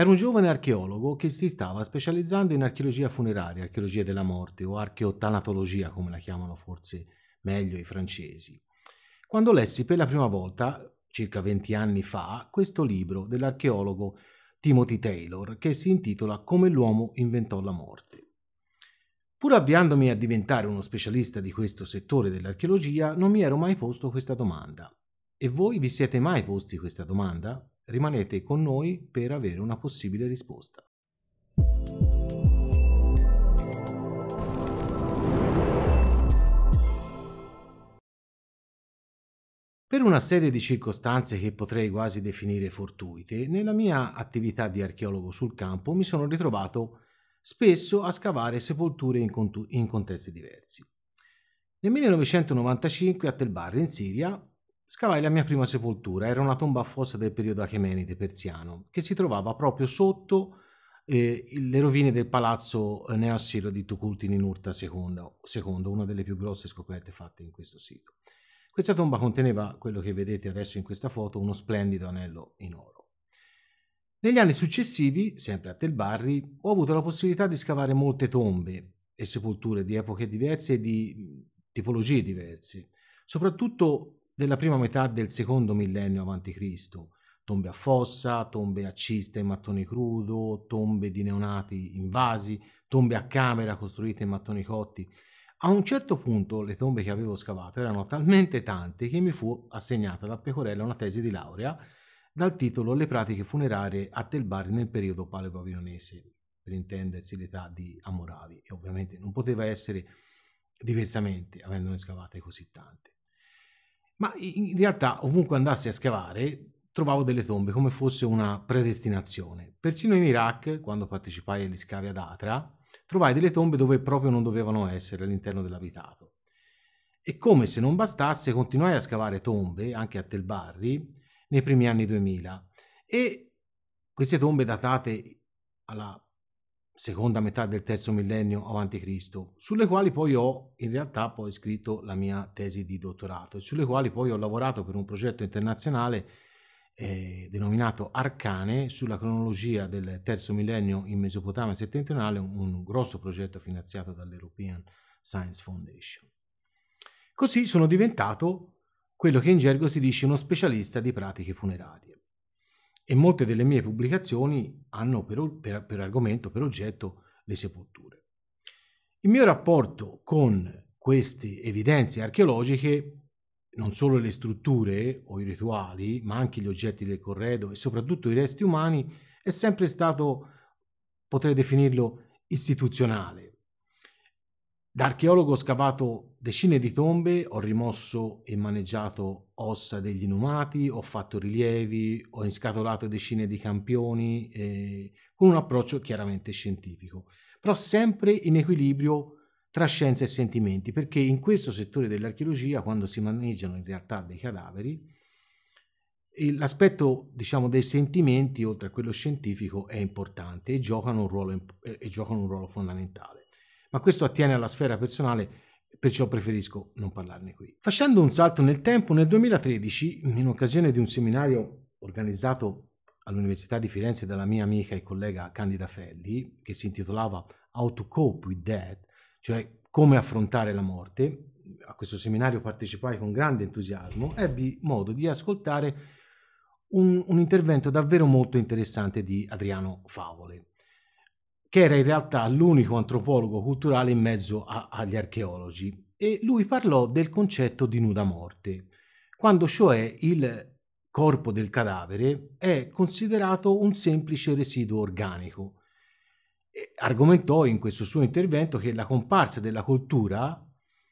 Era un giovane archeologo che si stava specializzando in archeologia funeraria, archeologia della morte o archeotanatologia, come la chiamano forse meglio i francesi. Quando lessi per la prima volta, circa 20 anni fa, questo libro dell'archeologo Timothy Taylor che si intitola Come l'uomo inventò la morte. Pur avviandomi a diventare uno specialista di questo settore dell'archeologia, non mi ero mai posto questa domanda. E voi vi siete mai posti questa domanda? Rimanete con noi per avere una possibile risposta. Per una serie di circostanze che potrei quasi definire fortuite, nella mia attività di archeologo sul campo mi sono ritrovato spesso a scavare sepolture in, cont- in contesti diversi. Nel 1995 a Tel Bar in Siria Scavai la mia prima sepoltura, era una tomba a fossa del periodo achemenide persiano, che si trovava proprio sotto eh, le rovine del palazzo eh, neoassiro di Tukulti-Ninurta II, II, una delle più grosse scoperte fatte in questo sito. Questa tomba conteneva quello che vedete adesso in questa foto, uno splendido anello in oro. Negli anni successivi, sempre a Tel Barri, ho avuto la possibilità di scavare molte tombe e sepolture di epoche diverse e di mm, tipologie diverse, soprattutto della prima metà del secondo millennio a.C., tombe a fossa, tombe a cista in mattone crudo, tombe di neonati invasi, tombe a camera costruite in mattoni cotti. A un certo punto le tombe che avevo scavato erano talmente tante che mi fu assegnata da Pecorella una tesi di laurea dal titolo Le pratiche funerarie a Telbari nel periodo paleo paleopavilonese, per intendersi l'età di Amoravi, e ovviamente non poteva essere diversamente, avendone scavate così tante ma in realtà ovunque andassi a scavare trovavo delle tombe come fosse una predestinazione. Persino in Iraq, quando partecipai agli scavi ad Atra, trovai delle tombe dove proprio non dovevano essere all'interno dell'abitato. E come se non bastasse, continuai a scavare tombe, anche a Tel Barri, nei primi anni 2000. E queste tombe datate alla seconda metà del terzo millennio avanti Cristo, sulle quali poi ho in realtà poi scritto la mia tesi di dottorato e sulle quali poi ho lavorato per un progetto internazionale eh, denominato Arcane sulla cronologia del terzo millennio in Mesopotamia settentrionale, un, un grosso progetto finanziato dall'European Science Foundation. Così sono diventato quello che in gergo si dice uno specialista di pratiche funerarie e molte delle mie pubblicazioni hanno per, per, per argomento, per oggetto, le sepolture. Il mio rapporto con queste evidenze archeologiche, non solo le strutture o i rituali, ma anche gli oggetti del corredo e soprattutto i resti umani, è sempre stato, potrei definirlo, istituzionale. Da archeologo ho scavato decine di tombe, ho rimosso e maneggiato ossa degli inumati, ho fatto rilievi, ho inscatolato decine di campioni, eh, con un approccio chiaramente scientifico, però sempre in equilibrio tra scienza e sentimenti, perché in questo settore dell'archeologia, quando si maneggiano in realtà dei cadaveri, l'aspetto diciamo, dei sentimenti, oltre a quello scientifico, è importante e giocano un ruolo, e giocano un ruolo fondamentale ma questo attiene alla sfera personale, perciò preferisco non parlarne qui. Facendo un salto nel tempo, nel 2013, in occasione di un seminario organizzato all'Università di Firenze dalla mia amica e collega Candida Felli, che si intitolava How to Cope with Death, cioè come affrontare la morte, a questo seminario partecipai con grande entusiasmo, ebbi modo di ascoltare un, un intervento davvero molto interessante di Adriano Favole che era in realtà l'unico antropologo culturale in mezzo a, agli archeologi, e lui parlò del concetto di nuda morte, quando cioè il corpo del cadavere è considerato un semplice residuo organico. E argomentò in questo suo intervento che la comparsa della cultura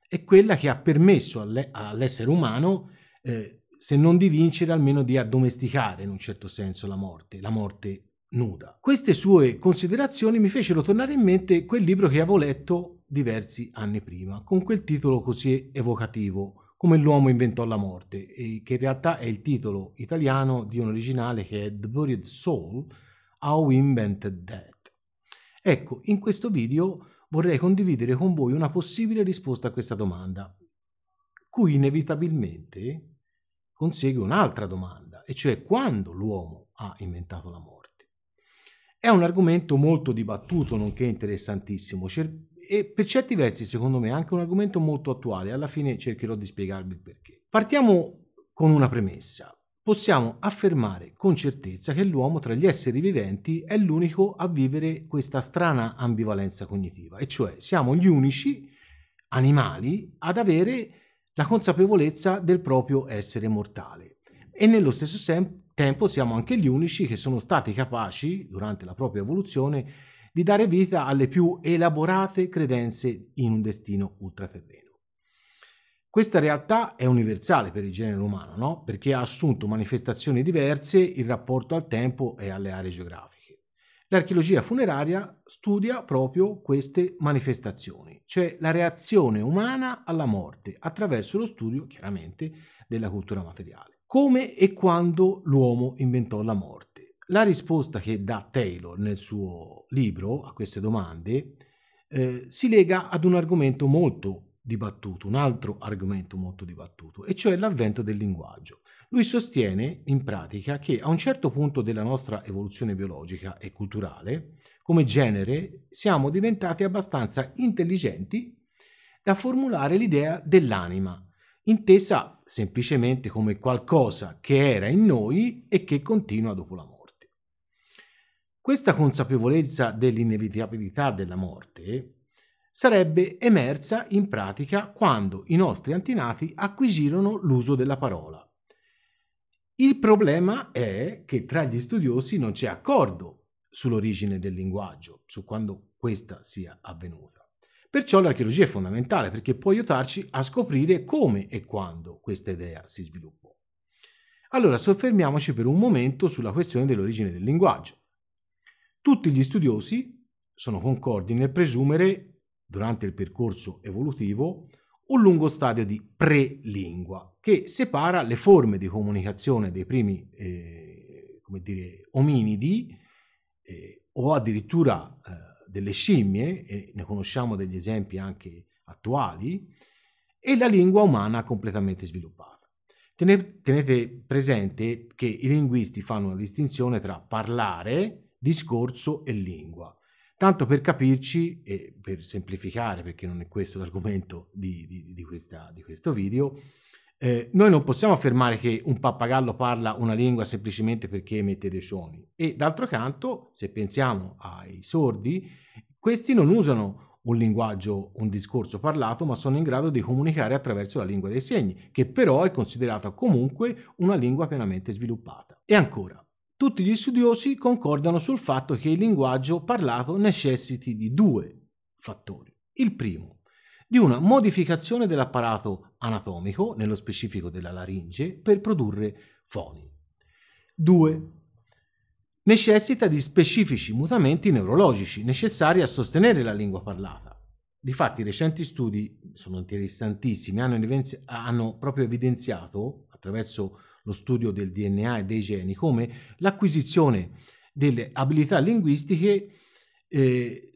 è quella che ha permesso all'e- all'essere umano, eh, se non di vincere, almeno di addomesticare in un certo senso la morte, la morte nuda. Queste sue considerazioni mi fecero tornare in mente quel libro che avevo letto diversi anni prima, con quel titolo così evocativo, Come l'uomo inventò la morte, che in realtà è il titolo italiano di un originale che è The Buried Soul, How We Invented Death. Ecco, in questo video vorrei condividere con voi una possibile risposta a questa domanda, cui inevitabilmente consegue un'altra domanda, e cioè quando l'uomo ha inventato la morte. È un argomento molto dibattuto, nonché interessantissimo, e per certi versi, secondo me, anche un argomento molto attuale. Alla fine cercherò di spiegarvi il perché. Partiamo con una premessa. Possiamo affermare con certezza che l'uomo tra gli esseri viventi è l'unico a vivere questa strana ambivalenza cognitiva, e cioè siamo gli unici animali ad avere la consapevolezza del proprio essere mortale. E nello stesso sem- tempo siamo anche gli unici che sono stati capaci, durante la propria evoluzione, di dare vita alle più elaborate credenze in un destino ultraterreno. Questa realtà è universale per il genere umano, no? perché ha assunto manifestazioni diverse in rapporto al tempo e alle aree geografiche. L'archeologia funeraria studia proprio queste manifestazioni, cioè la reazione umana alla morte, attraverso lo studio, chiaramente, della cultura materiale. Come e quando l'uomo inventò la morte? La risposta che dà Taylor nel suo libro a queste domande eh, si lega ad un argomento molto dibattuto, un altro argomento molto dibattuto, e cioè l'avvento del linguaggio. Lui sostiene in pratica che a un certo punto della nostra evoluzione biologica e culturale, come genere, siamo diventati abbastanza intelligenti da formulare l'idea dell'anima intesa semplicemente come qualcosa che era in noi e che continua dopo la morte. Questa consapevolezza dell'inevitabilità della morte sarebbe emersa in pratica quando i nostri antenati acquisirono l'uso della parola. Il problema è che tra gli studiosi non c'è accordo sull'origine del linguaggio, su quando questa sia avvenuta. Perciò l'archeologia è fondamentale perché può aiutarci a scoprire come e quando questa idea si sviluppò. Allora soffermiamoci per un momento sulla questione dell'origine del linguaggio. Tutti gli studiosi sono concordi nel presumere, durante il percorso evolutivo, un lungo stadio di prelingua che separa le forme di comunicazione dei primi eh, dire, ominidi eh, o addirittura eh, delle scimmie, e ne conosciamo degli esempi anche attuali, e la lingua umana completamente sviluppata. Tenete presente che i linguisti fanno una distinzione tra parlare, discorso e lingua. Tanto per capirci, e per semplificare, perché non è questo l'argomento di, di, di, questa, di questo video, eh, noi non possiamo affermare che un pappagallo parla una lingua semplicemente perché emette dei suoni e d'altro canto, se pensiamo ai sordi, questi non usano un linguaggio, un discorso parlato, ma sono in grado di comunicare attraverso la lingua dei segni, che però è considerata comunque una lingua pienamente sviluppata. E ancora, tutti gli studiosi concordano sul fatto che il linguaggio parlato necessiti di due fattori. Il primo, di una modificazione dell'apparato anatomico, nello specifico della laringe, per produrre foni. 2. Necessita di specifici mutamenti neurologici necessari a sostenere la lingua parlata. Difatti, recenti studi sono interessantissimi, hanno, evidenzi- hanno proprio evidenziato, attraverso lo studio del DNA e dei geni, come l'acquisizione delle abilità linguistiche eh,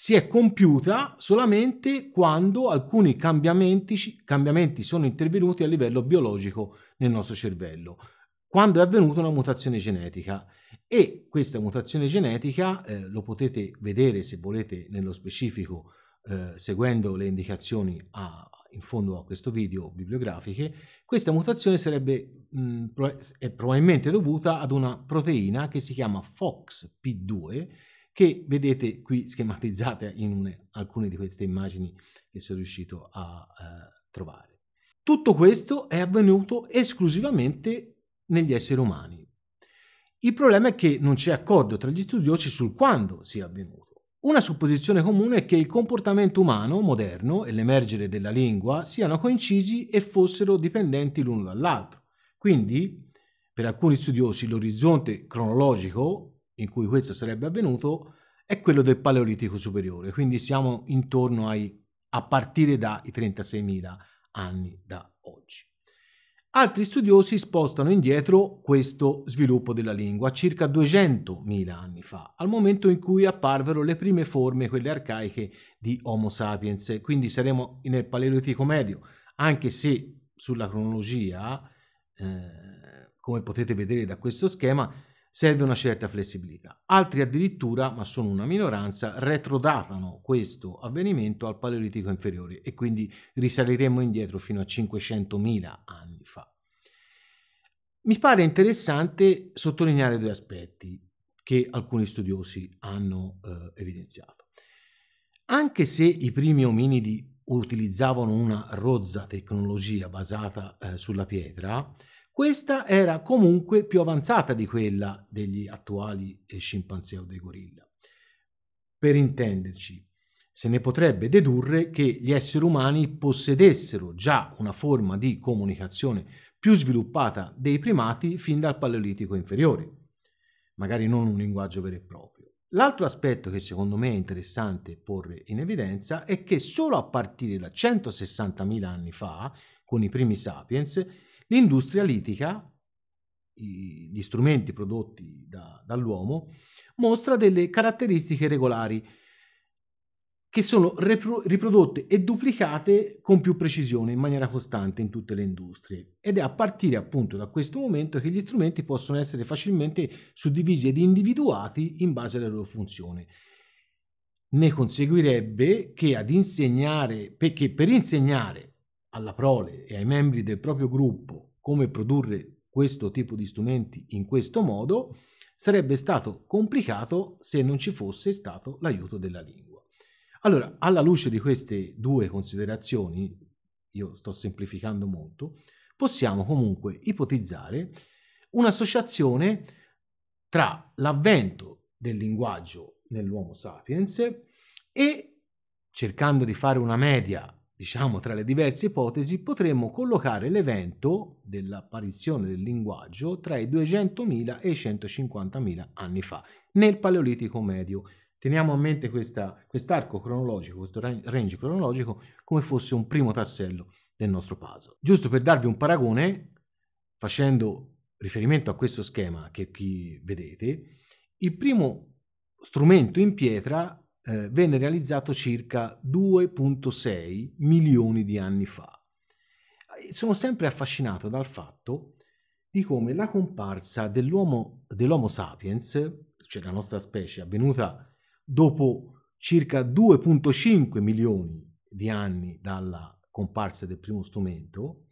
si è compiuta solamente quando alcuni cambiamenti, cambiamenti sono intervenuti a livello biologico nel nostro cervello, quando è avvenuta una mutazione genetica. E questa mutazione genetica eh, lo potete vedere se volete nello specifico eh, seguendo le indicazioni a, in fondo a questo video bibliografiche, questa mutazione sarebbe, mh, mm, è probabilmente dovuta ad una proteina che si chiama FOXP2 che vedete qui schematizzate in une, alcune di queste immagini che sono riuscito a eh, trovare. Tutto questo è avvenuto esclusivamente negli esseri umani. Il problema è che non c'è accordo tra gli studiosi sul quando sia avvenuto. Una supposizione comune è che il comportamento umano moderno e l'emergere della lingua siano coincisi e fossero dipendenti l'uno dall'altro. Quindi, per alcuni studiosi, l'orizzonte cronologico in cui questo sarebbe avvenuto è quello del Paleolitico superiore, quindi siamo intorno ai a partire dai 36.000 anni da oggi. Altri studiosi spostano indietro questo sviluppo della lingua circa 200.000 anni fa, al momento in cui apparvero le prime forme, quelle arcaiche, di Homo sapiens. Quindi saremo nel Paleolitico medio, anche se sulla cronologia, eh, come potete vedere da questo schema, serve una certa flessibilità. Altri addirittura, ma sono una minoranza, retrodatano questo avvenimento al Paleolitico inferiore e quindi risaliremo indietro fino a 500.000 anni fa. Mi pare interessante sottolineare due aspetti che alcuni studiosi hanno eh, evidenziato. Anche se i primi ominidi utilizzavano una rozza tecnologia basata eh, sulla pietra, questa era comunque più avanzata di quella degli attuali eh, scimpanzé o dei gorilla. Per intenderci, se ne potrebbe dedurre che gli esseri umani possedessero già una forma di comunicazione più sviluppata dei primati fin dal Paleolitico inferiore, magari non un linguaggio vero e proprio. L'altro aspetto che secondo me è interessante porre in evidenza è che solo a partire da 160.000 anni fa, con i primi sapiens, L'industria litica, gli strumenti prodotti da, dall'uomo, mostra delle caratteristiche regolari che sono repro- riprodotte e duplicate con più precisione in maniera costante in tutte le industrie ed è a partire appunto da questo momento che gli strumenti possono essere facilmente suddivisi ed individuati in base alla loro funzione. Ne conseguirebbe che, insegnare, che per insegnare alla prole e ai membri del proprio gruppo come produrre questo tipo di strumenti in questo modo, sarebbe stato complicato se non ci fosse stato l'aiuto della lingua. Allora, alla luce di queste due considerazioni, io sto semplificando molto, possiamo comunque ipotizzare un'associazione tra l'avvento del linguaggio nell'uomo sapiens e, cercando di fare una media diciamo tra le diverse ipotesi, potremmo collocare l'evento dell'apparizione del linguaggio tra i 200.000 e i 150.000 anni fa, nel Paleolitico medio. Teniamo a mente questa, quest'arco cronologico, questo range cronologico, come fosse un primo tassello del nostro puzzle. Giusto per darvi un paragone, facendo riferimento a questo schema che qui vedete, il primo strumento in pietra eh, venne realizzato circa 2.6 milioni di anni fa. Sono sempre affascinato dal fatto di come la comparsa dell'uomo, dell'Homo sapiens, cioè la nostra specie, avvenuta dopo circa 2.5 milioni di anni dalla comparsa del primo strumento,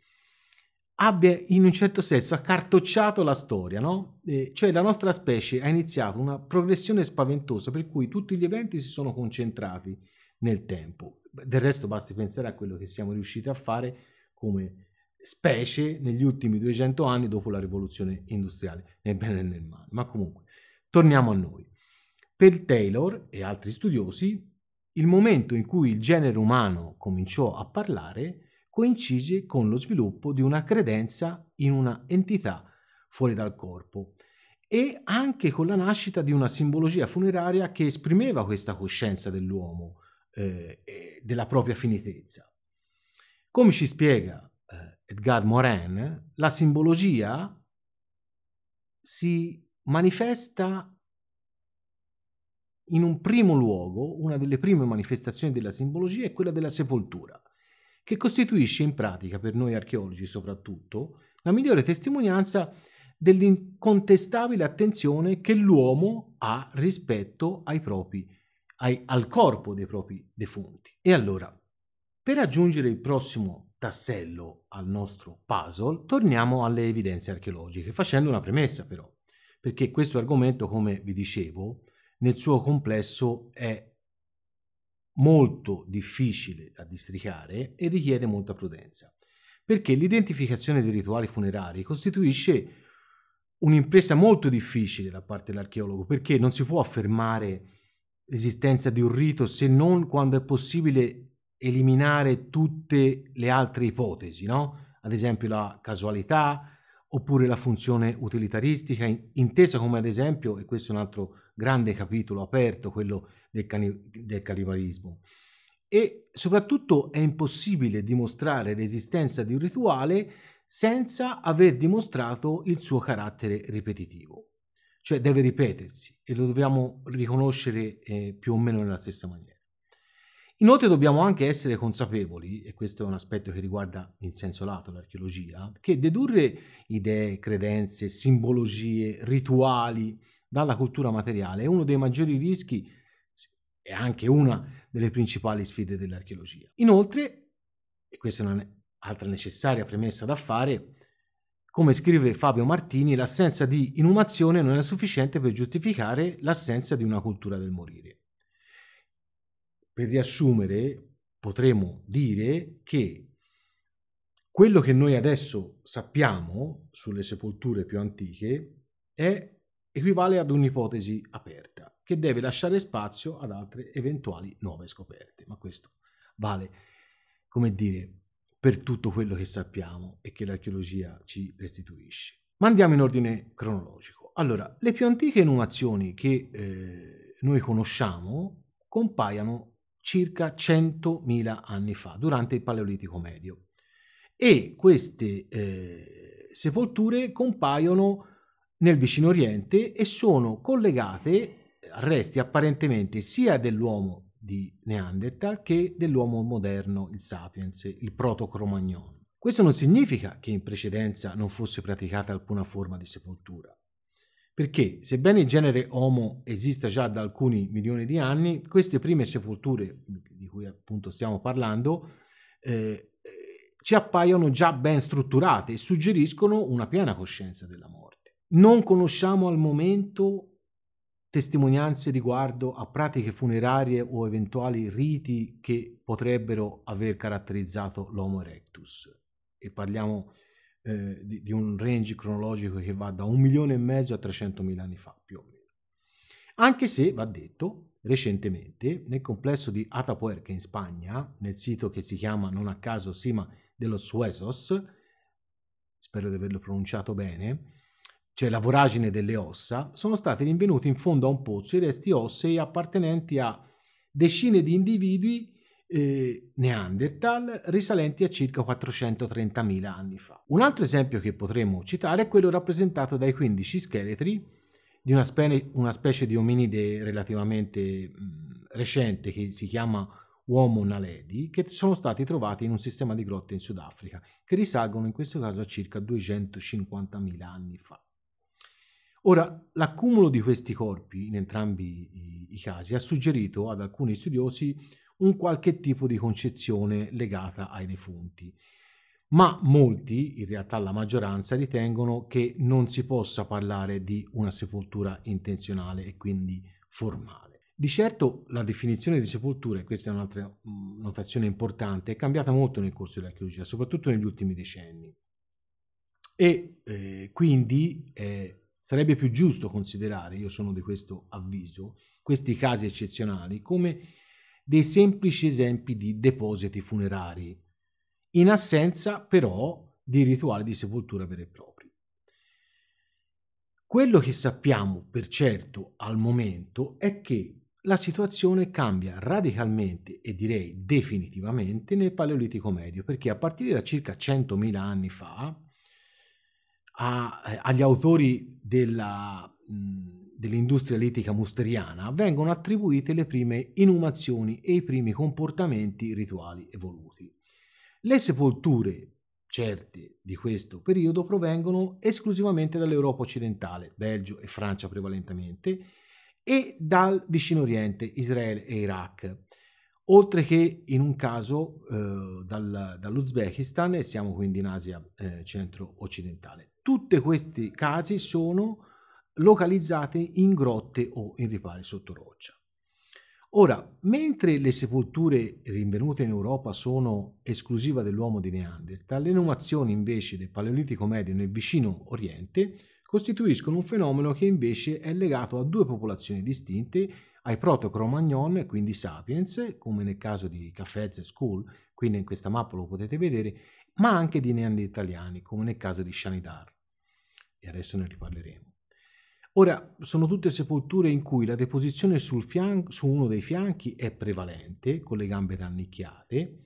abbia in un certo senso accartocciato la storia, no? Eh, cioè la nostra specie ha iniziato una progressione spaventosa per cui tutti gli eventi si sono concentrati nel tempo. Del resto basti pensare a quello che siamo riusciti a fare come specie negli ultimi 200 anni dopo la rivoluzione industriale, nel bene e nel male. Ma comunque, torniamo a noi. Per Taylor e altri studiosi, il momento in cui il genere umano cominciò a parlare coincise con lo sviluppo di una credenza in una entità fuori dal corpo e anche con la nascita di una simbologia funeraria che esprimeva questa coscienza dell'uomo eh, e della propria finitezza. Come ci spiega eh, Edgar Morin, la simbologia si manifesta in un primo luogo, una delle prime manifestazioni della simbologia è quella della sepoltura che costituisce in pratica, per noi archeologi soprattutto, la migliore testimonianza dell'incontestabile attenzione che l'uomo ha rispetto ai propri, ai, al corpo dei propri defunti. E allora, per aggiungere il prossimo tassello al nostro puzzle, torniamo alle evidenze archeologiche, facendo una premessa però, perché questo argomento, come vi dicevo, nel suo complesso è molto difficile da districare e richiede molta prudenza, perché l'identificazione dei rituali funerari costituisce un'impresa molto difficile da parte dell'archeologo, perché non si può affermare l'esistenza di un rito se non quando è possibile eliminare tutte le altre ipotesi, no? ad esempio la casualità oppure la funzione utilitaristica, intesa come ad esempio, e questo è un altro grande capitolo aperto, quello del, cani- del cannibalismo. E soprattutto è impossibile dimostrare l'esistenza di un rituale senza aver dimostrato il suo carattere ripetitivo, cioè deve ripetersi e lo dobbiamo riconoscere eh, più o meno nella stessa maniera. Inoltre dobbiamo anche essere consapevoli, e questo è un aspetto che riguarda in senso lato l'archeologia, che dedurre idee, credenze, simbologie, rituali dalla cultura materiale è uno dei maggiori rischi è anche una delle principali sfide dell'archeologia. Inoltre, e questa è un'altra necessaria premessa da fare, come scrive Fabio Martini, l'assenza di inumazione non è sufficiente per giustificare l'assenza di una cultura del morire. Per riassumere, potremmo dire che quello che noi adesso sappiamo sulle sepolture più antiche è, equivale ad un'ipotesi aperta che deve lasciare spazio ad altre eventuali nuove scoperte. Ma questo vale, come dire, per tutto quello che sappiamo e che l'archeologia ci restituisce. Ma andiamo in ordine cronologico. Allora, le più antiche inumazioni che eh, noi conosciamo compaiono circa 100.000 anni fa, durante il Paleolitico medio. E queste eh, sepolture compaiono nel vicino Oriente e sono collegate resti apparentemente sia dell'uomo di Neanderthal che dell'uomo moderno, il sapiens, il proto-cromagnone. Questo non significa che in precedenza non fosse praticata alcuna forma di sepoltura, perché sebbene il genere Homo esista già da alcuni milioni di anni, queste prime sepolture di cui appunto stiamo parlando eh, ci appaiono già ben strutturate e suggeriscono una piena coscienza della morte. Non conosciamo al momento testimonianze riguardo a pratiche funerarie o eventuali riti che potrebbero aver caratterizzato l'Homo erectus. E parliamo eh, di, di, un range cronologico che va da un milione e mezzo a 300.000 anni fa, più o meno. Anche se, va detto, recentemente, nel complesso di Atapuerca in Spagna, nel sito che si chiama non a caso Sima de los Huesos, spero di averlo pronunciato bene, cioè la voragine delle ossa, sono stati rinvenuti in fondo a un pozzo i resti ossei appartenenti a decine di individui eh, Neanderthal risalenti a circa 430.000 anni fa. Un altro esempio che potremmo citare è quello rappresentato dai 15 scheletri di una, spe- una specie di ominide relativamente mh, recente che si chiama Uomo Naledi, che sono stati trovati in un sistema di grotte in Sudafrica, che risalgono in questo caso a circa 250.000 anni fa. Ora, l'accumulo di questi corpi in entrambi i casi ha suggerito ad alcuni studiosi un qualche tipo di concezione legata ai defunti, ma molti, in realtà la maggioranza, ritengono che non si possa parlare di una sepoltura intenzionale e quindi formale. Di certo la definizione di sepoltura, e questa è un'altra mm, notazione importante, è cambiata molto nel corso dell'archeologia, soprattutto negli ultimi decenni. E eh, quindi eh, Sarebbe più giusto considerare, io sono di questo avviso, questi casi eccezionali come dei semplici esempi di depositi funerari, in assenza però di rituali di sepoltura veri e propri. Quello che sappiamo per certo al momento è che la situazione cambia radicalmente e direi definitivamente nel Paleolitico medio, perché a partire da circa 100.000 anni fa a, eh, agli autori della, dell'industria litica musteriana vengono attribuite le prime inumazioni e i primi comportamenti rituali evoluti. Le sepolture certe di questo periodo provengono esclusivamente dall'Europa occidentale, Belgio e Francia prevalentemente, e dal vicino Oriente, Israele e Iraq, oltre che in un caso eh, dal, dall'Uzbekistan e siamo quindi in Asia eh, centro-occidentale. Tutti questi casi sono localizzati in grotte o in ripari sotto roccia. Ora, mentre le sepolture rinvenute in Europa sono esclusiva dell'uomo di Neanderthal, le inumazioni invece del Paleolitico medio nel vicino Oriente costituiscono un fenomeno che invece è legato a due popolazioni distinte, ai proto-Cromagnon, quindi Sapiens, come nel caso di Cafez e Skull, quindi in questa mappa lo potete vedere, ma anche di neandertaliani, come nel caso di Shanidar e adesso ne riparleremo. Ora, sono tutte sepolture in cui la deposizione fianco, su uno dei fianchi è prevalente, con le gambe rannicchiate,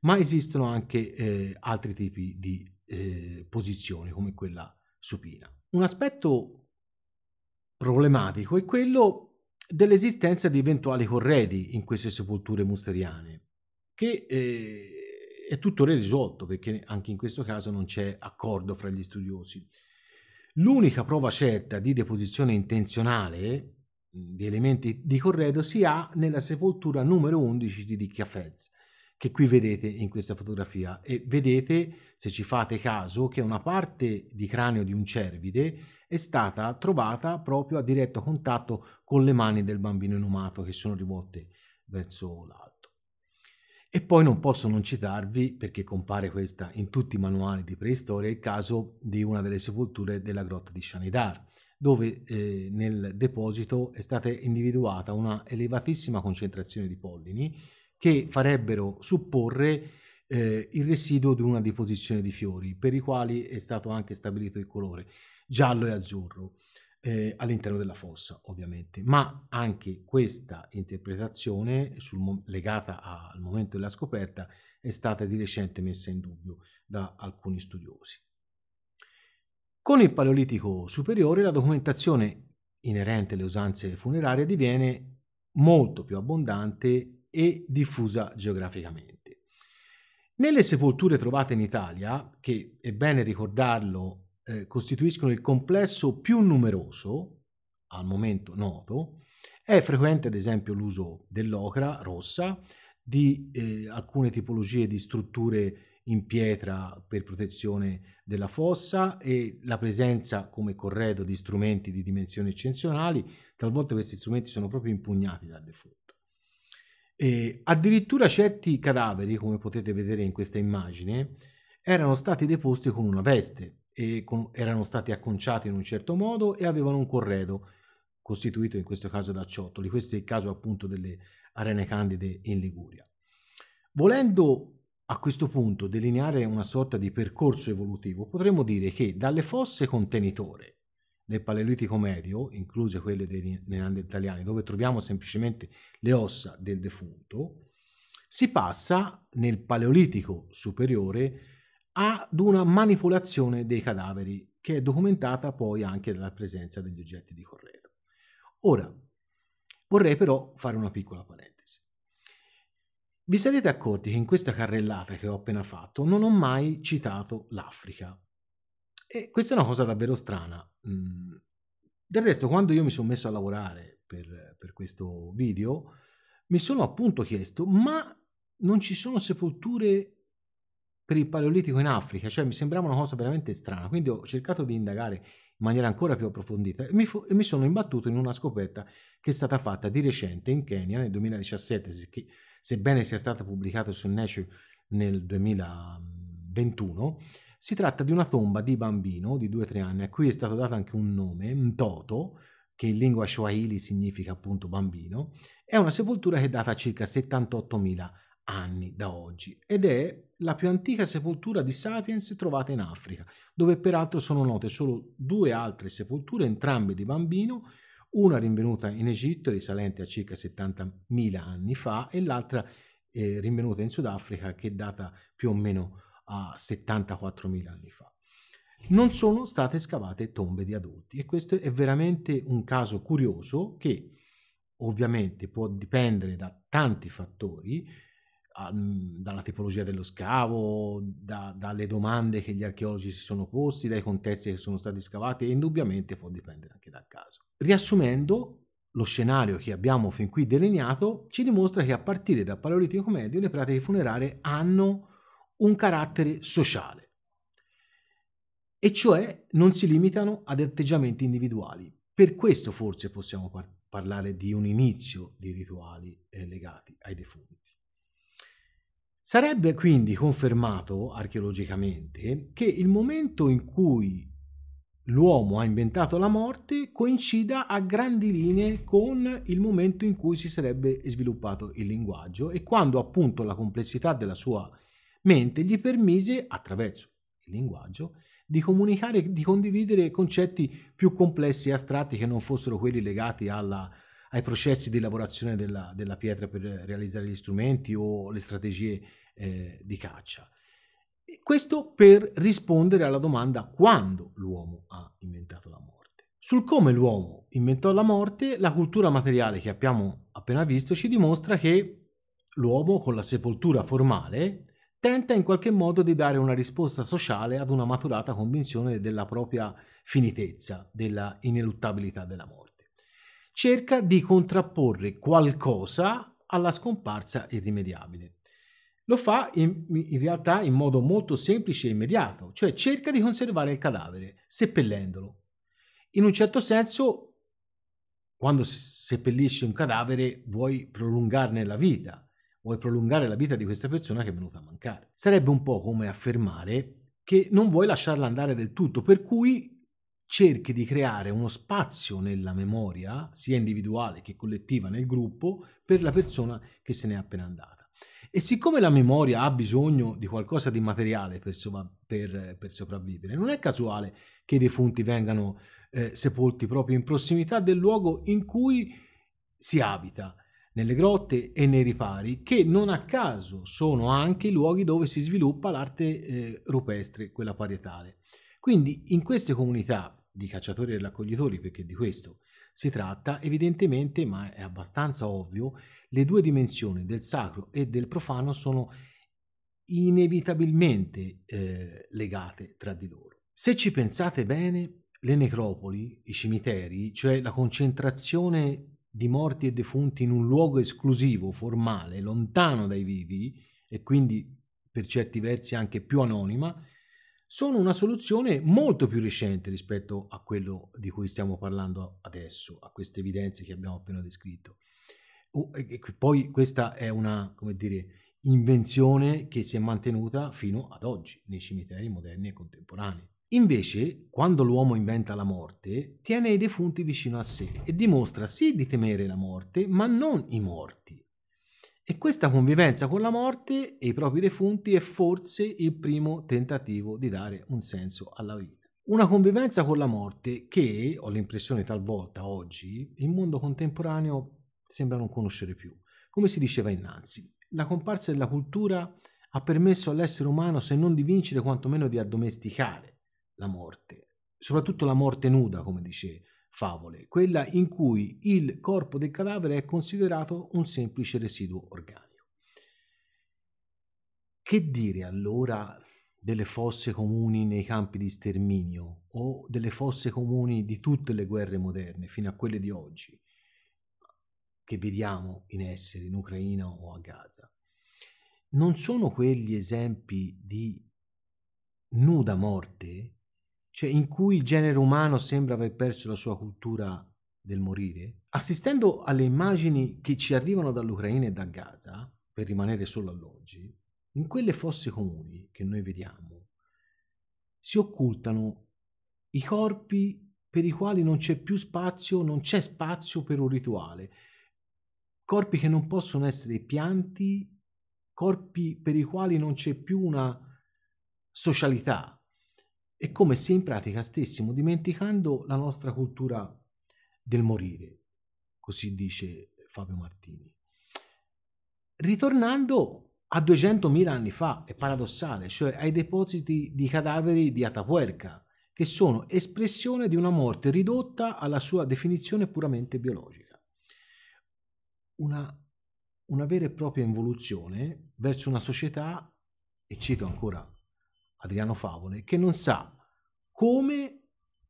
ma esistono anche eh, altri tipi di eh, posizioni, come quella supina. Un aspetto problematico è quello dell'esistenza di eventuali corredi in queste sepolture musteriane, che eh, è tuttora risolto, perché anche in questo caso non c'è accordo fra gli studiosi. L'unica prova certa di deposizione intenzionale di elementi di corredo si ha nella sepoltura numero 11 di Dicchia Fez, che qui vedete in questa fotografia e vedete, se ci fate caso, che una parte di cranio di un cervide è stata trovata proprio a diretto contatto con le mani del bambino inumato che sono rivolte verso l'alto. E poi non posso non citarvi, perché compare questa in tutti i manuali di preistoria, il caso di una delle sepolture della grotta di Shanidar, dove eh, nel deposito è stata individuata una elevatissima concentrazione di pollini che farebbero supporre eh, il residuo di una deposizione di fiori, per i quali è stato anche stabilito il colore giallo e azzurro eh, all'interno della fossa, ovviamente. Ma anche questa interpretazione, sul, legata al momento della scoperta, è stata di recente messa in dubbio da alcuni studiosi. Con il Paleolitico superiore la documentazione inerente alle usanze funerarie diviene molto più abbondante e diffusa geograficamente. Nelle sepolture trovate in Italia, che è bene ricordarlo eh, costituiscono il complesso più numeroso, al momento noto, è frequente ad esempio l'uso dell'ocra rossa, di eh, alcune tipologie di strutture in pietra per protezione della fossa e la presenza come corredo di strumenti di dimensioni eccezionali, talvolta questi strumenti sono proprio impugnati dal defunto. E addirittura certi cadaveri, come potete vedere in questa immagine, erano stati deposti con una veste, con, erano stati acconciati in un certo modo e avevano un corredo costituito in questo caso da ciottoli. Questo è il caso appunto delle arene candide in Liguria. Volendo a questo punto delineare una sorta di percorso evolutivo, potremmo dire che dalle fosse contenitore del Paleolitico medio, incluse quelle dei neandertaliani, dove troviamo semplicemente le ossa del defunto, si passa nel Paleolitico superiore ad una manipolazione dei cadaveri che è documentata poi anche dalla presenza degli oggetti di corredo. Ora, vorrei però fare una piccola parentesi. Vi sarete accorti che in questa carrellata che ho appena fatto non ho mai citato l'Africa. E questa è una cosa davvero strana. Mm. Del resto, quando io mi sono messo a lavorare per, per questo video, mi sono appunto chiesto, ma non ci sono sepolture per il Paleolitico in Africa, cioè mi sembrava una cosa veramente strana, quindi ho cercato di indagare in maniera ancora più approfondita e mi, fu, e mi sono imbattuto in una scoperta che è stata fatta di recente in Kenya nel 2017, che, sebbene sia stata pubblicata su Nature nel 2021, si tratta di una tomba di bambino di 2-3 anni, a cui è stato dato anche un nome, Mtoto, che in lingua swahili significa appunto bambino, è una sepoltura che è data a circa 78.000 anni anni da oggi ed è la più antica sepoltura di Sapiens trovata in Africa, dove peraltro sono note solo due altre sepolture, entrambe di bambino, una rinvenuta in Egitto risalente a circa 70.000 anni fa e l'altra eh, rinvenuta in Sudafrica che è data più o meno a 74.000 anni fa. Non sono state scavate tombe di adulti e questo è veramente un caso curioso che ovviamente può dipendere da tanti fattori, Mhmm, dalla tipologia dello scavo, da, dalle domande che gli archeologi si sono posti, dai contesti che sono stati scavati e indubbiamente può dipendere anche dal caso. Riassumendo, lo scenario che abbiamo fin qui delineato ci dimostra che a partire dal Paleolitico Medio le pratiche funerarie hanno un carattere sociale e cioè non si limitano ad atteggiamenti individuali. Per questo forse possiamo par- parlare di un inizio di rituali eh, legati ai defunti. Sarebbe quindi confermato archeologicamente che il momento in cui l'uomo ha inventato la morte coincida a grandi linee con il momento in cui si sarebbe sviluppato il linguaggio e quando appunto la complessità della sua mente gli permise, attraverso il linguaggio, di comunicare, di condividere concetti più complessi e astratti che non fossero quelli legati alla ai processi di lavorazione della, della pietra per realizzare gli strumenti o le strategie eh, di caccia. Questo per rispondere alla domanda quando l'uomo ha inventato la morte. Sul come l'uomo inventò la morte, la cultura materiale che abbiamo appena visto ci dimostra che l'uomo con la sepoltura formale tenta in qualche modo di dare una risposta sociale ad una maturata convinzione della propria finitezza, della ineluttabilità della morte cerca di contrapporre qualcosa alla scomparsa irrimediabile. Lo fa in, in, realtà in modo molto semplice e immediato, cioè cerca di conservare il cadavere, seppellendolo. In un certo senso, quando seppellisci un cadavere, vuoi prolungarne la vita, vuoi prolungare la vita di questa persona che è venuta a mancare. Sarebbe un po' come affermare che non vuoi lasciarla andare del tutto, per cui cerchi di creare uno spazio nella memoria, sia individuale che collettiva nel gruppo, per la persona che se n'è appena andata. E siccome la memoria ha bisogno di qualcosa di materiale per, sovra- per, per sopravvivere, non è casuale che i defunti vengano eh, sepolti proprio in prossimità del luogo in cui si abita, nelle grotte e nei ripari, che non a caso sono anche i luoghi dove si sviluppa l'arte eh, rupestre, quella parietale. Quindi in queste comunità di cacciatori e raccoglitori, perché di questo si tratta, evidentemente, ma è abbastanza ovvio, le due dimensioni del sacro e del profano sono inevitabilmente eh, legate tra di loro. Se ci pensate bene, le necropoli, i cimiteri, cioè la concentrazione di morti e defunti in un luogo esclusivo, formale, lontano dai vivi e quindi per certi versi anche più anonima, sono una soluzione molto più recente rispetto a quello di cui stiamo parlando adesso, a queste evidenze che abbiamo appena descritto. Poi questa è una, dire, invenzione che si è mantenuta fino ad oggi nei cimiteri moderni e contemporanei. Invece, quando l'uomo inventa la morte, tiene i defunti vicino a sé e dimostra sì di temere la morte, ma non i morti. E questa convivenza con la morte e i propri defunti è forse il primo tentativo di dare un senso alla vita. Una convivenza con la morte che, ho l'impressione talvolta oggi, il mondo contemporaneo sembra non conoscere più. Come si diceva innanzi, la comparsa della cultura ha permesso all'essere umano, se non di vincere, quantomeno di addomesticare la morte, soprattutto la morte nuda, come dice favole, quella in cui il corpo del cadavere è considerato un semplice residuo organico. Che dire allora delle fosse comuni nei campi di sterminio o delle fosse comuni di tutte le guerre moderne fino a quelle di oggi che vediamo in essere in Ucraina o a Gaza? Non sono quegli esempi di nuda morte cioè in cui il genere umano sembra aver perso la sua cultura del morire, assistendo alle immagini che ci arrivano dall'Ucraina e da Gaza, per rimanere solo all'oggi, in quelle fosse comuni che noi vediamo, si occultano i corpi per i quali non c'è più spazio, non c'è spazio per un rituale, corpi che non possono essere pianti, corpi per i quali non c'è più una socialità, è come se in pratica stessimo dimenticando la nostra cultura del morire, così dice Fabio Martini. Ritornando a 200.000 anni fa, è paradossale, cioè ai depositi di cadaveri di Atapuerca, che sono espressione di una morte ridotta alla sua definizione puramente biologica. Una, una vera e propria involuzione verso una società, e cito ancora Adriano Favole, che non sa come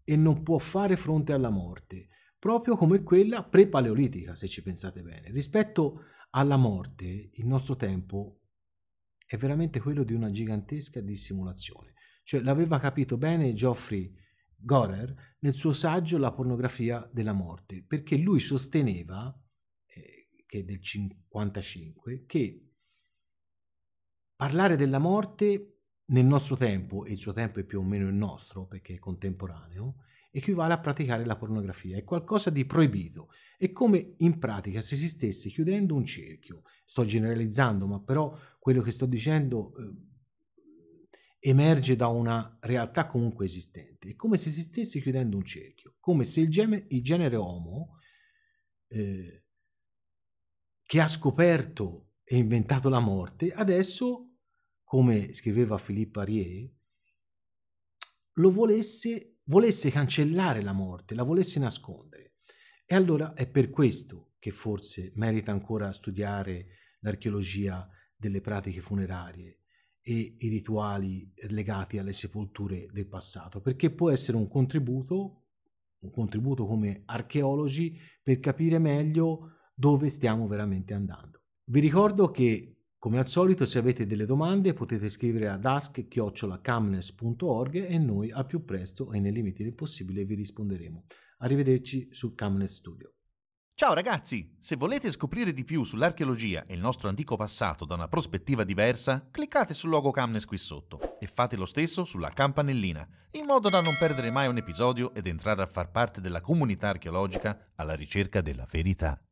e non può fare fronte alla morte, proprio come quella pre-paleolitica, se ci pensate bene. Rispetto alla morte, il nostro tempo è veramente quello di una gigantesca dissimulazione. Cioè l'aveva capito bene Geoffrey Gorer nel suo saggio La pornografia della morte, perché lui sosteneva, eh, che è del 55, che parlare della morte nel nostro tempo, e il suo tempo è più o meno il nostro perché è contemporaneo, equivale a praticare la pornografia, è qualcosa di proibito, è come in pratica se si stesse chiudendo un cerchio. Sto generalizzando, ma però quello che sto dicendo eh, emerge da una realtà comunque esistente, è come se si stesse chiudendo un cerchio, come se il, gene, il genere Homo, eh, che ha scoperto e inventato la morte, adesso come scriveva Philippe Arié, lo volesse, volesse cancellare la morte, la volesse nascondere. E allora è per questo che forse merita ancora studiare l'archeologia delle pratiche funerarie e i rituali legati alle sepolture del passato, perché può essere un contributo, un contributo come archeologi per capire meglio dove stiamo veramente andando. Vi ricordo che come al solito se avete delle domande potete scrivere ad ask-camnes.org e noi al più presto e nei limiti del possibile vi risponderemo. Arrivederci su Camnes Studio. Ciao ragazzi! Se volete scoprire di più sull'archeologia e il nostro antico passato da una prospettiva diversa, cliccate sul logo Camnes qui sotto e fate lo stesso sulla campanellina, in modo da non perdere mai un episodio ed entrare a far parte della comunità archeologica alla ricerca della verità.